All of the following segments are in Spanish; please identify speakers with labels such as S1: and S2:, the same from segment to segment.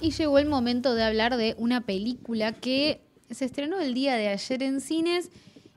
S1: Y llegó el momento de hablar de una película que se estrenó el día de ayer en cines,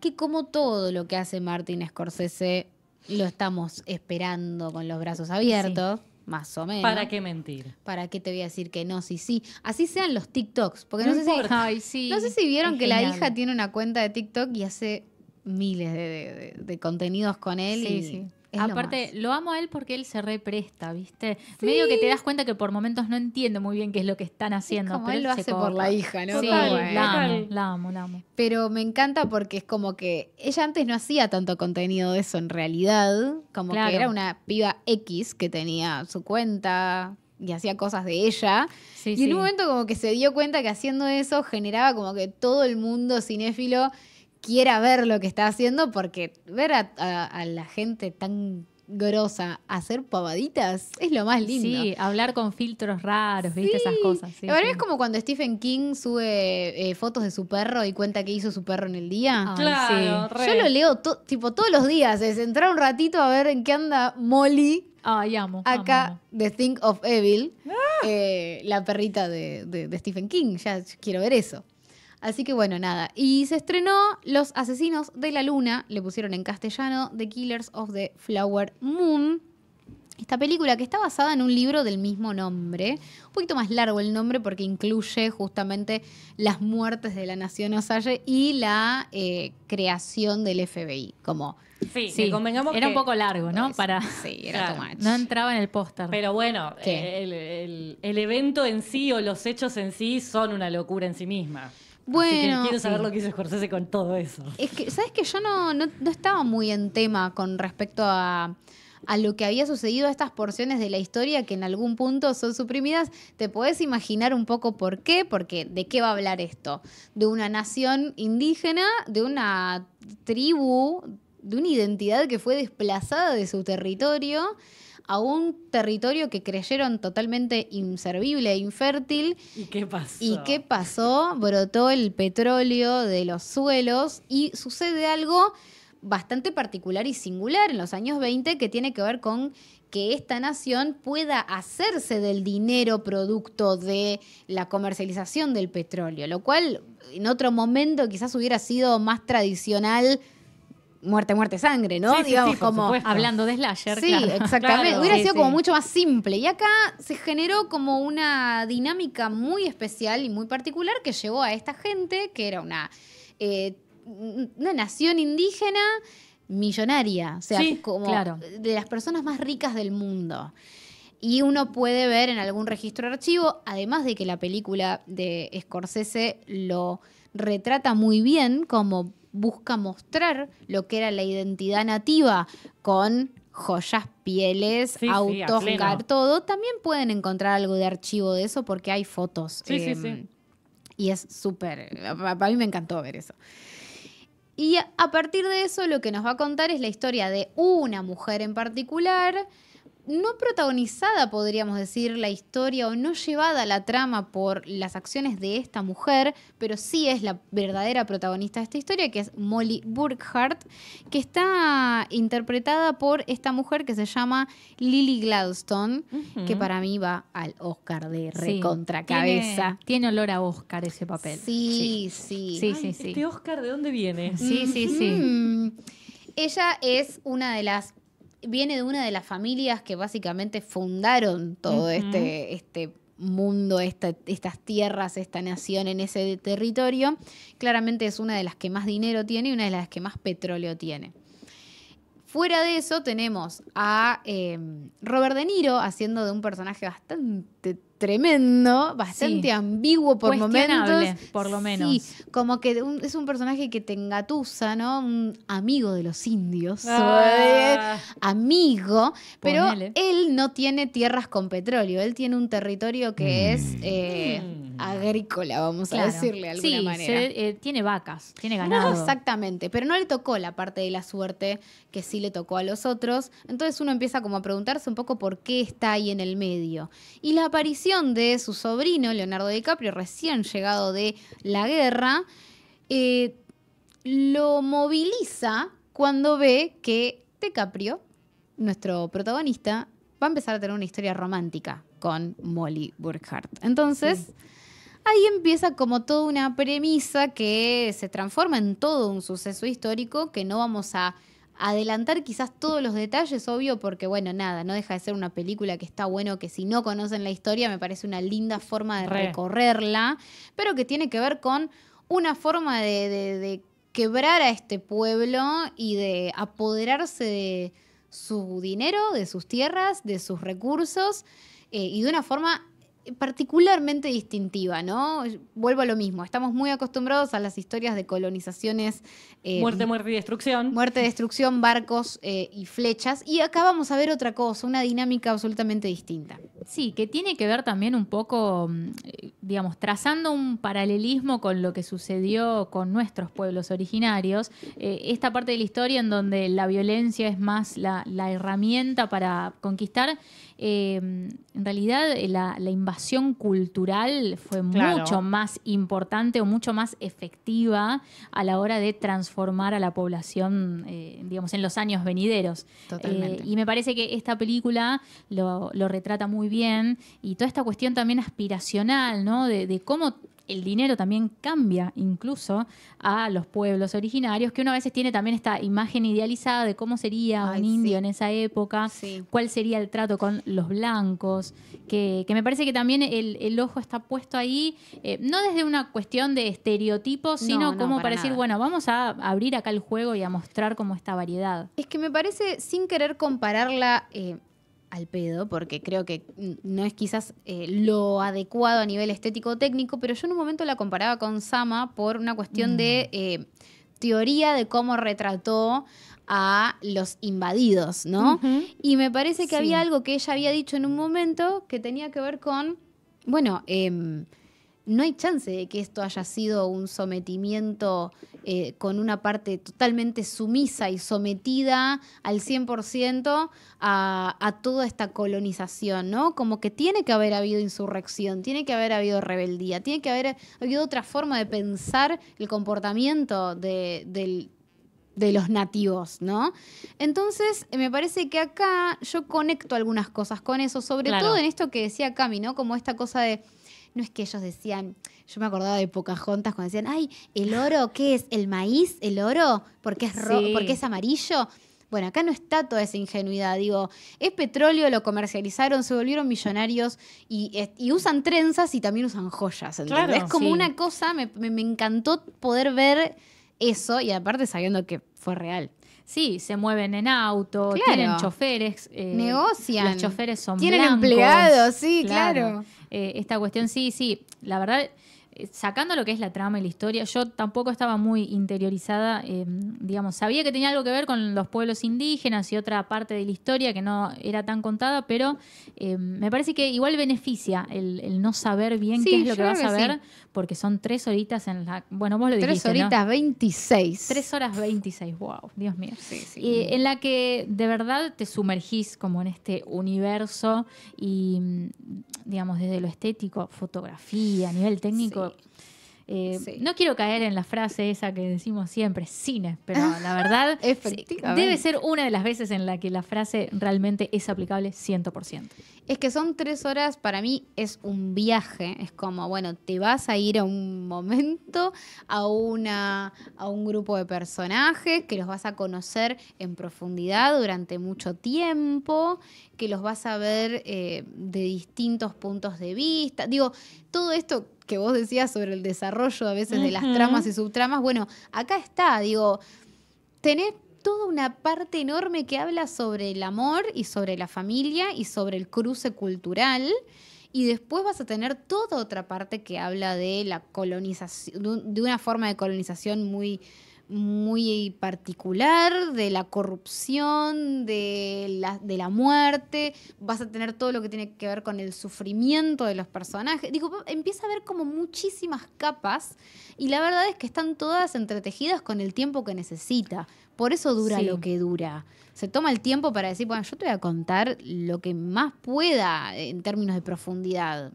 S1: que como todo lo que hace Martin Scorsese, lo estamos esperando con los brazos abiertos. Más o menos. ¿Para qué mentir? ¿Para qué te voy a decir que no? Sí, sí. Así sean los TikToks. Porque no, sé,
S2: si, no sé si vieron que la hija
S1: tiene una cuenta de TikTok y hace miles de, contenidos con él. Sí, sí Aparte,
S2: lo, amo a él porque él se represta, ¿viste? Medio que te das cuenta que por momentos no entiendo muy bien qué es lo que están haciendo. como él lo hace por la hija, ¿no? Sí, la, amo, la amo, Pero me encanta porque es como que ella antes no hacía tanto
S1: contenido de eso en realidad. Como que era una piba X que tenía su cuenta, y hacía cosas de ella. y en un momento como que se dio cuenta que haciendo eso generaba como que todo el mundo cinéfilo quiera ver lo que está haciendo, porque ver a, la gente tan grosa, hacer pavaditas es lo más lindo. Sí,
S2: hablar con filtros raros, viste esas cosas. Sí, es como
S1: cuando Stephen King sube eh, fotos de su perro y cuenta qué hizo su perro en el día. claro, Yo lo leo tipo todos los días, es entrar un ratito a ver en qué anda Molly. amo. Acá, de Think of Evil, ah. eh, la perrita de Stephen King. Ya quiero ver eso. Así que bueno, nada. Y se estrenó Los Asesinos de la Luna, le pusieron en castellano The Killers of the Flower Moon. Esta película que está basada en un libro del mismo nombre, un poquito más largo el nombre porque incluye justamente las muertes de la Nación Osage y la eh, creación del FBI, como
S2: Sí, sí. convengamos era un poco largo, ¿no? Para, sí, era claro. No
S1: entraba en el póster.
S2: Pero bueno,
S3: eh, el, evento en sí o los hechos en sí son una locura en sí misma.
S1: Bueno, quiero saber lo que hizo
S3: Scorsese con todo eso.
S1: Es que, ¿sabes que Yo no estaba muy en tema con respecto a a lo que había sucedido a estas porciones de la historia que en algún punto son suprimidas, te podés imaginar un poco por qué, porque de qué va a hablar esto, de una nación indígena, de una tribu, de una identidad que fue desplazada de su territorio a un territorio que creyeron totalmente inservible e infértil.
S3: ¿Y qué pasó? ¿Y qué
S1: pasó? Brotó el petróleo de los suelos y sucede algo bastante particular y singular en los años 20 que tiene que ver con que esta nación pueda hacerse del dinero producto de la comercialización del petróleo, lo cual en otro momento quizás hubiera sido más tradicional muerte, muerte, sangre,
S2: ¿no? Digamos, como hablando de slasher. Sí, exactamente. Hubiera sido como mucho
S1: más simple. Y acá se generó como una dinámica muy especial y muy particular que llevó a esta gente, que era una eh, una nación indígena millonaria, o sea, como de las personas más ricas del mundo. Y uno puede ver en algún registro de archivo, además de que la película de Scorsese lo retrata muy bien, como busca mostrar lo que era la identidad nativa con joyas, pieles, autos, todo. También pueden encontrar algo de archivo de eso porque hay fotos. Sí, sí, em, sí. Y es súper, a mí me encantó ver eso. Y a partir de eso lo que nos va a contar es la historia de una mujer en particular no protagonizada, podríamos decir, la historia o no llevada a la trama por las acciones de esta mujer, pero sí es la verdadera protagonista de esta historia, que es Molly Burkhardt, que está interpretada por esta mujer que se llama Lily Gladstone, que para
S2: mí va al Oscar de recontracabeza. Tiene, olor a Oscar ese papel. Sí,
S3: sí. Sí, sí, ¿Este Oscar de dónde viene? Sí, sí, sí.
S1: Ella es una de las viene de una de las familias que básicamente fundaron todo este, este mundo, estas tierras, esta nación en ese territorio. Claramente es una de las que más dinero tiene y una de las que más petróleo tiene. Fuera de eso tenemos a eh, Robert De Niro haciendo de un personaje bastante
S2: tremendo,
S1: bastante ambiguo por momentos. por lo menos. Sí, como que es un personaje que te engatusa, ¿no? Un amigo de los indios. Ah. Eh, amigo. Pero él no tiene tierras con petróleo. Él tiene un territorio que mm. es eh, mm. agrícola, vamos a decirle de alguna manera. Eh, tiene vacas, tiene ganado. Ah, exactamente. Pero no le tocó la parte de la suerte que sí le tocó a los otros. Entonces uno empieza como a preguntarse un poco por qué está ahí en el medio. Y la aparición de su sobrino, Leonardo DiCaprio, recién llegado de la guerra, eh, lo moviliza cuando ve que DiCaprio, nuestro protagonista, va a empezar a tener una historia romántica con Molly Burkhardt. Entonces... Ahí empieza como toda una premisa que se transforma en todo un suceso histórico que no vamos a adelantar quizás todos los detalles, obvio, porque bueno, nada, no deja de ser una película que está bueno, que si no conocen la historia me parece una linda forma de recorrerla, pero que tiene que ver con una forma de, quebrar a este pueblo y de apoderarse de su dinero, de sus tierras, de sus recursos, eh, y de una forma particularmente distintiva, ¿no? Vuelvo a lo mismo, estamos muy acostumbrados a las historias de colonizaciones. Eh, muerte, muerte y destrucción. Muerte, destrucción, barcos eh, y flechas. Y acá vamos a ver otra cosa, una dinámica absolutamente distinta. Sí,
S2: que tiene que ver también un poco, mm, eh, digamos, trazando un paralelismo con lo que sucedió con nuestros pueblos originarios, esta parte de la historia en donde la violencia es más la herramienta para conquistar Em, en realidad eh, la, invasión cultural fue mucho más importante o mucho más efectiva a la hora de transformar a la población, eh, digamos, en los años venideros. Eh, y me parece que esta película lo, retrata muy bien y toda esta cuestión también aspiracional, ¿no? De, de cómo el dinero también cambia incluso a los pueblos originarios, que uno a veces tiene también esta imagen idealizada de cómo sería un indio en esa época, cuál sería el trato con los blancos, que, me parece que también el, ojo está puesto ahí, eh, no desde una cuestión de estereotipos, sino como para, decir, bueno, vamos a abrir acá el juego y a mostrar cómo esta variedad. Es que me parece, sin querer compararla... Eh,
S1: al pedo, porque creo que no es quizás eh, lo adecuado a nivel estético o técnico, pero yo en un momento la comparaba con Sama por una cuestión de mm. eh, teoría de cómo retrató a los invadidos, ¿no? Y me parece que había algo que ella había dicho en un momento que tenía que ver con, bueno, em, no hay chance de que esto haya sido un sometimiento eh, con una parte totalmente sumisa y sometida al 100% a, toda esta colonización, ¿no? Como que tiene que haber habido insurrección, tiene que haber habido rebeldía, tiene que haber habido otra forma de pensar el comportamiento de, los nativos, ¿no? Entonces, me parece que acá yo conecto algunas cosas con eso, sobre todo en esto que decía Cami, ¿no? Como esta cosa de no es que ellos decían, yo me acordaba de Pocahontas cuando decían, ay, el oro, ¿qué es? ¿El maíz? ¿El oro? Porque es, rojo? porque es amarillo. Bueno, acá no está toda esa ingenuidad. Digo, es petróleo, lo comercializaron, se volvieron millonarios y, usan trenzas y también usan joyas. Claro, es como una cosa, me, encantó poder ver eso y aparte sabiendo que fue real.
S2: Sí, se mueven en auto, tienen choferes. Eh, Negocian. Los choferes son Tienen empleados, sí, claro. Eh, esta cuestión, sí, sí. La verdad, eh, sacando lo que es la trama y la historia, yo tampoco estaba muy interiorizada, eh, digamos, sabía que tenía algo que ver con los pueblos indígenas y otra parte de la historia que no era tan contada, pero eh, me parece que igual beneficia el, no saber bien qué es lo que vas a ver, porque son tres horitas en la... Bueno, vos lo dijiste, Tres horitas veintiséis. Tres horas veintiséis, wow, Dios mío. en la que de verdad te sumergís como en este universo y, digamos, desde lo estético, fotografía, a nivel técnico, eh, no quiero caer en la frase esa que decimos siempre, cine, pero la
S1: verdad debe ser
S2: una de las veces en la que la frase realmente es aplicable 100%. Es que son tres horas,
S1: para mí es un viaje. Es como, bueno, te vas a ir a un momento, a, una, a un grupo de personajes que los vas a conocer en profundidad durante mucho tiempo, que los vas a ver eh, de distintos puntos de vista. Digo, todo esto que vos decías sobre el desarrollo a veces de las tramas y subtramas, bueno, acá está, digo, tenés toda una parte enorme que habla sobre el amor y sobre la familia y sobre el cruce cultural. Y después vas a tener toda otra parte que habla de la colonización, de una forma de colonización muy, muy particular, de la corrupción, de la, muerte, vas a tener todo lo que tiene que ver con el sufrimiento de los personajes. Digo, empieza a ver como muchísimas capas y la verdad es que están todas entretejidas con el tiempo que necesita. Por eso dura lo que dura. Se toma el tiempo para decir, bueno, yo te voy a contar lo que más pueda en términos de
S2: profundidad.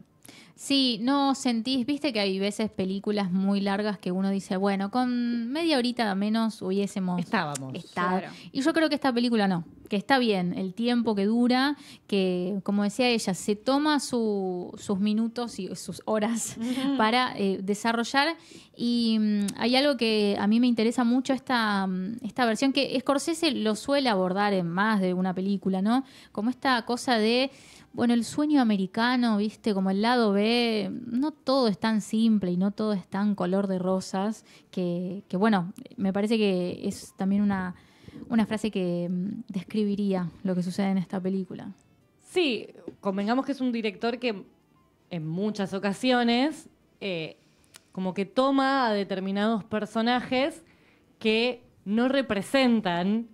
S2: Sí, no sentís, viste que hay veces películas muy largas que uno dice, bueno, con media horita menos hubiésemos. Estábamos. Y yo creo que esta película no, que está bien, el tiempo que dura, que como decía ella, se toma sus minutos y sus horas para eh, desarrollar. Y mm, hay algo que a mí me interesa mucho esta, mm, esta versión, que Scorsese lo suele abordar en más de una película, ¿no? Como esta cosa de bueno, el sueño americano, viste, como el lado B, no todo es tan simple y no todo es tan color de rosas, que, bueno, me parece que es también una, frase que mm, describiría lo que sucede en esta película.
S3: Sí, convengamos que es un director que en muchas ocasiones eh, como que toma a determinados personajes que no representan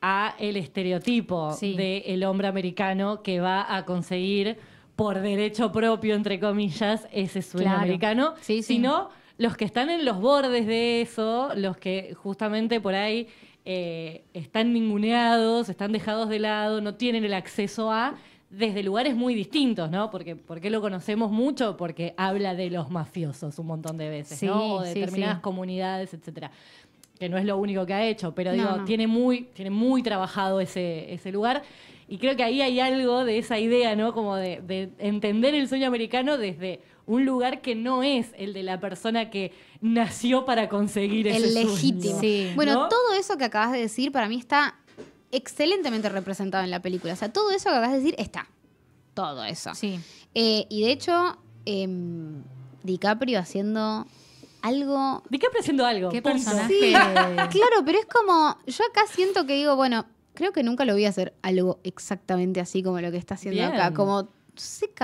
S3: a el estereotipo del hombre americano que va a conseguir por derecho propio, entre comillas, ese sueño americano, sino los que están en los bordes de eso, los que justamente por ahí eh, están ninguneados, están dejados de lado, no tienen el acceso a desde lugares muy distintos, ¿no? Porque, porque lo conocemos mucho, porque habla de los mafiosos un montón de veces, ¿no? O de determinadas comunidades, etcétera que no es lo único que ha hecho, pero digo, tiene muy, tiene muy trabajado ese, lugar. Y creo que ahí hay algo de esa idea, ¿no? Como de, entender el sueño americano desde un lugar que no es el de la persona que nació para conseguir ese sueño. El legítimo. Bueno,
S1: todo eso que acabas de decir para mí está excelentemente representado en la película. O sea, todo eso que acabas de decir está. Todo eso. Sí. Eh, y de hecho, em, DiCaprio haciendo algo.
S3: qué haciendo algo. Qué personaje. Sí, claro,
S1: pero es como. Yo acá siento que digo, bueno, creo que nunca lo voy a hacer algo exactamente así como lo que está haciendo acá. Como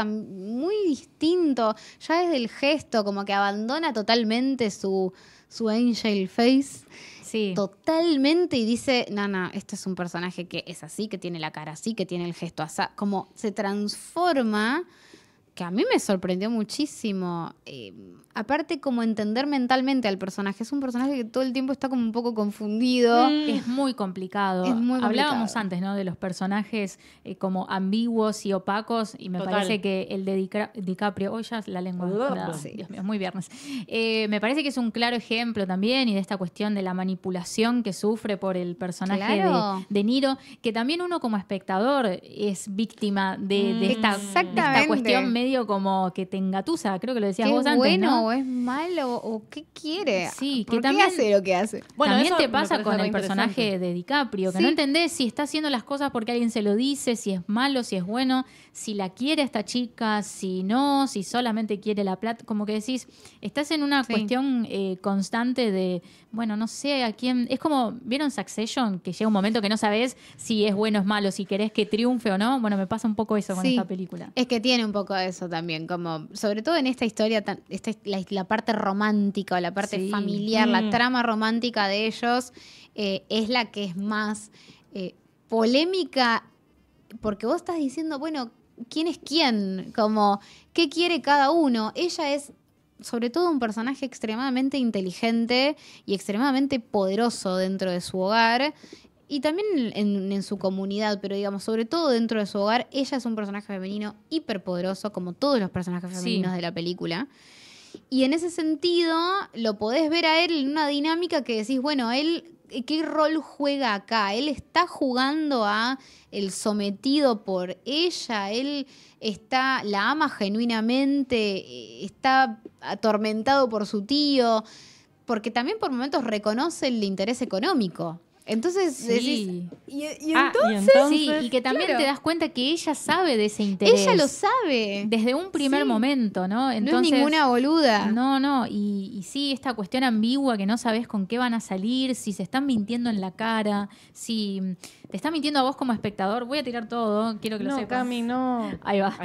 S1: muy distinto, ya desde el gesto, como que abandona totalmente su, su angel face. Sí. Totalmente y dice, no, no, este es un personaje que es así, que tiene la cara así, que tiene el gesto así, como se transforma que a mí me sorprendió muchísimo. Eh, aparte, como entender mentalmente al personaje. Es un personaje que todo el tiempo está como un poco confundido. Mm. Es
S2: muy complicado. Hablábamos antes, ¿no? De los personajes eh, como ambiguos y opacos. Y me parece que el de DiCaprio. ollas, oh, la lengua. dura. Dios mío, es muy viernes. Eh, me parece que es un claro ejemplo también. Y de esta cuestión de la manipulación que sufre por el personaje de, Niro. Que también uno como espectador es víctima de, mm. esta, de esta, cuestión medio como que te engatusa, creo que lo decías vos antes. bueno o
S1: es malo o qué quiere? Sí, que qué también hace lo que
S2: hace. Bueno, también te pasa con el personaje de DiCaprio, que no entendés si está haciendo las cosas porque alguien se lo dice, si es malo, si es bueno, si la quiere esta chica, si no, si solamente quiere la plata. Como que decís, estás en una cuestión eh, constante de, bueno, no sé a quién. Es como, ¿vieron Succession? Que llega un momento que no sabes si es bueno o es malo, si querés que triunfe o no. Bueno, me pasa un poco eso con esta película. Es que tiene un poco
S1: de eso también, como sobre todo en esta historia, esta, la, parte romántica o la parte familiar, la mm. trama romántica de ellos eh, es la que es más eh, polémica, porque vos estás diciendo, bueno, ¿quién es quién? Como, ¿qué quiere cada uno? Ella es sobre todo un personaje extremadamente inteligente y extremadamente poderoso dentro de su hogar y también en, su comunidad, pero digamos, sobre todo dentro de su hogar, ella es un personaje femenino hiperpoderoso, como todos los personajes femeninos de la película. Y en ese sentido, lo podés ver a él en una dinámica que decís, bueno, él, eh, ¿qué rol juega acá? Él está jugando a el sometido por ella, él está, la ama genuinamente, eh, está atormentado por su tío, porque también por momentos reconoce el interés económico Ah, entonces sí. ¿y, entonces? y que también te das
S2: cuenta que ella sabe de ese interés. Ella lo sabe. Desde un primer momento, ¿no? Entonces, no ninguna boluda. No, no. Y, sí, esta cuestión ambigua que no sabes con qué van a salir, si se están mintiendo en la cara, si te están mintiendo a vos como espectador. Voy a tirar todo, quiero que lo sepas. no. Ahí va.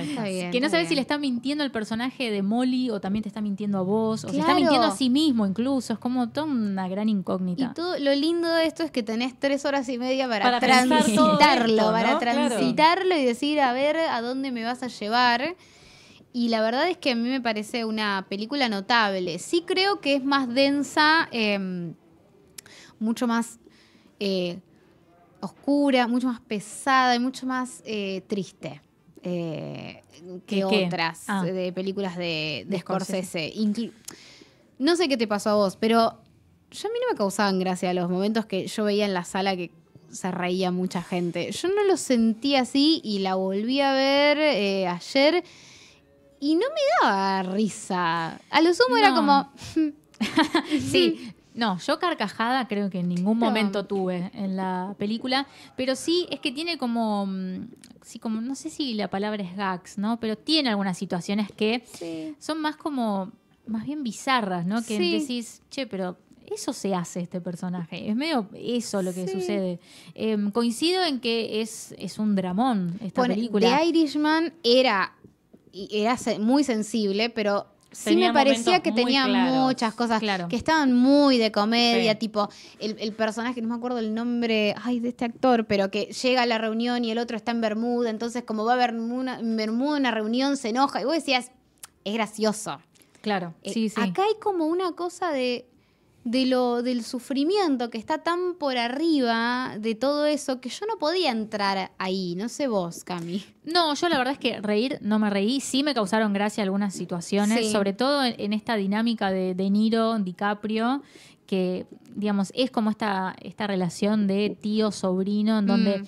S2: que no sabes si le están mintiendo Al personaje de Molly o también te está mintiendo a vos, o se está mintiendo a sí mismo incluso. Es como toda una gran incógnita. Y todo lo lindo de esto es que tenés tres horas y media para, transitarlo, para transitarlo
S1: y decir a ver a dónde me vas a llevar. Y la verdad es que a mí me parece una película notable. Sí creo que es más densa, em, mucho más eh, oscura, mucho más pesada y mucho más eh, triste. Eh, que otras ah. de películas de, Scorsese. no sé qué te pasó a vos, pero yo a mí no me causaban gracia los momentos que yo veía en la sala que se reía mucha gente. Yo no lo sentía así y la volví a ver eh, ayer
S2: y no me daba risa. A lo sumo era como... sí, no, yo carcajada creo que en ningún momento tuve en la película, pero sí es que tiene como, mm, sí, como no sé si la palabra es gags, ¿no? Pero tiene algunas situaciones que son más como, más bien bizarras, ¿no? Que decís, che, pero eso se hace este personaje. Es medio eso lo que sucede. Em, coincido en que es, es un dramón esta película. The
S1: Irishman era, era muy sensible, pero sí me parecía que tenía muchas cosas que estaban muy de comedia, tipo el, personaje, no me acuerdo el nombre, ay, de este actor, pero que llega a la reunión y el otro está en Bermuda, entonces como va a Bermuda, en Bermuda una reunión, se enoja, y vos decías, es gracioso.
S2: Claro, eh, sí, sí. Acá
S1: hay como una cosa de, de lo, del sufrimiento que está tan por arriba de todo eso que yo no podía entrar ahí. No sé vos, Cami.
S2: No, yo la verdad es que reír no me reí. Sí me causaron gracia algunas situaciones, sobre todo en, esta dinámica de Niro, DiCaprio, que, digamos, es como esta, esta relación de tío-sobrino en donde... Mm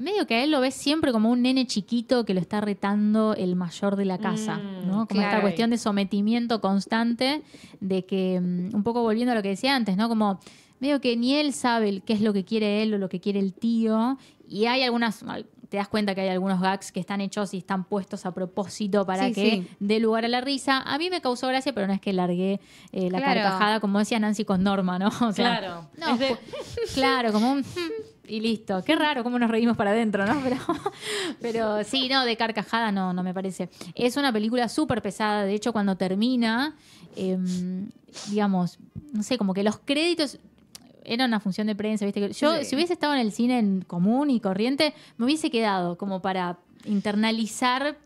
S2: medio que a él lo ves siempre como un nene chiquito que lo está retando el mayor de la casa, mm, ¿no? Como esta cuestión de sometimiento constante, de que, mm, un poco volviendo a lo que decía antes, ¿no? Como medio que ni él sabe qué es lo que quiere él o lo que quiere el tío, y hay algunas, te das cuenta que hay algunos gags que están hechos y están puestos a propósito para que dé lugar a la risa. A mí me causó gracia, pero no es que largué eh, la carcajada, como decía Nancy con Norma, ¿no? claro. Claro, como un... y listo. Qué raro cómo nos reímos para adentro, ¿no? Pero, pero, sí, no, de carcajada no, no me parece. Es una película súper pesada. De hecho, cuando termina, em, digamos, no sé, como que los créditos. Era una función de prensa, ¿viste? Yo, si hubiese estado en el cine en común y corriente, me hubiese quedado como para internalizar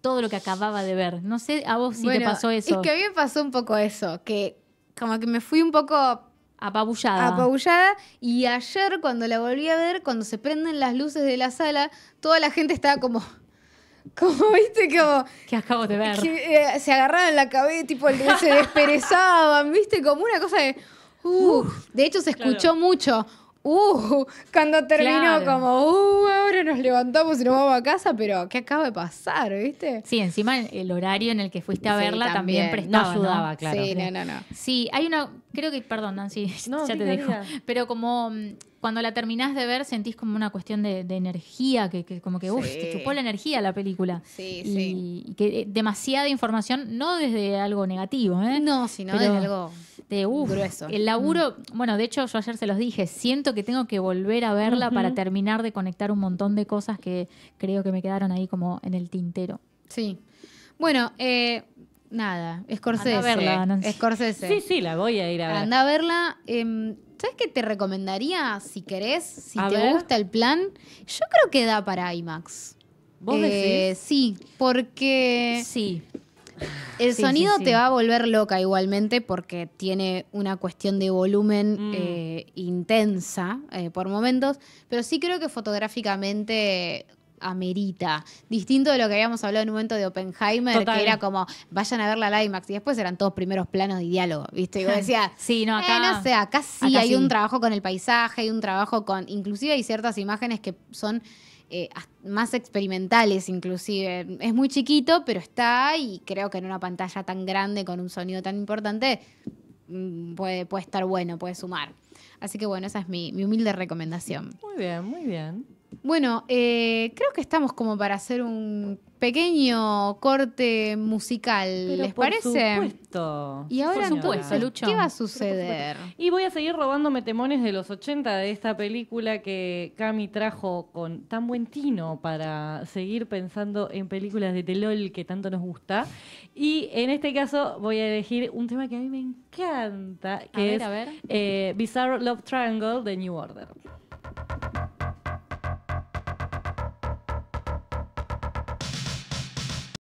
S2: todo lo que acababa de ver. No sé a vos si te pasó eso. Es que a mí
S1: me pasó un poco eso, que como que me fui un poco Apabullada. Apabullada. Y ayer, cuando la volví a ver, cuando se prenden las luces de la sala, toda la gente estaba como. Como, viste, como. Que acabo de ver. Eh, se agarraban la cabeza, tipo, se desperezaban, viste, como una cosa de. Uh, de hecho, se escuchó mucho uh, cuando terminó como,
S2: uh, ahora nos levantamos y nos vamos a casa, pero ¿qué acaba de pasar, viste? Sí, encima el horario en el que fuiste a verla también, prestaba, no ayudaba, claro. Sí, no, no, no. Sí, hay una, creo que, perdón, Nancy, ya te dejo, pero como mm, cuando la terminás de ver sentís como una cuestión de, energía, que, como que, uff, te chupó la energía la película. Sí, y, sí. que eh, demasiada información, no desde algo negativo, ¿eh? No, sino desde algo te uh, El laburo, mm. bueno, de hecho yo ayer se los dije, siento que tengo que volver a verla para terminar de conectar un montón de cosas que creo que me quedaron ahí como en el tintero. Sí. Bueno, eh, nada, Scorsese. a verla, Scorsese. Sí,
S3: sí, la voy a ir a ver. Anda
S1: a verla. Eh, ¿Sabes qué te recomendaría si querés, si te gusta el plan? Yo creo que da para IMAX. ¿Vos eh, decís? Sí, porque. Sí. El sonido te va a volver loca igualmente porque tiene una cuestión de volumen mm. eh, intensa eh, por momentos, pero sí creo que fotográficamente amerita. Distinto de lo que habíamos hablado en un momento de Oppenheimer, que era como, vayan a ver la IMAX, y después eran todos primeros planos de diálogo, ¿viste? Y vos sí, no, eh, acá, no sé, acá sí hay un trabajo con el paisaje, hay un trabajo con, inclusive hay ciertas imágenes que son eh, más experimentales inclusive. Es muy chiquito, pero está y creo que en una pantalla tan grande con un sonido tan importante mm, puede, puede estar bueno, puede sumar. Así que bueno, esa es mi humilde recomendación. Muy bien, muy bien. Bueno, eh, creo que estamos como para hacer un pequeño corte musical, ¿les por parece?
S3: Supuesto. Y ahora, por ¿qué
S1: va a suceder?
S3: Y voy a seguir robándome temones de los 80 de esta película que Cami trajo con tan buen tino para seguir pensando en películas de Telol que tanto nos gusta. Y en este caso voy a elegir un tema que a mí me encanta, que es eh, Bizarre Love Triangle de New Order.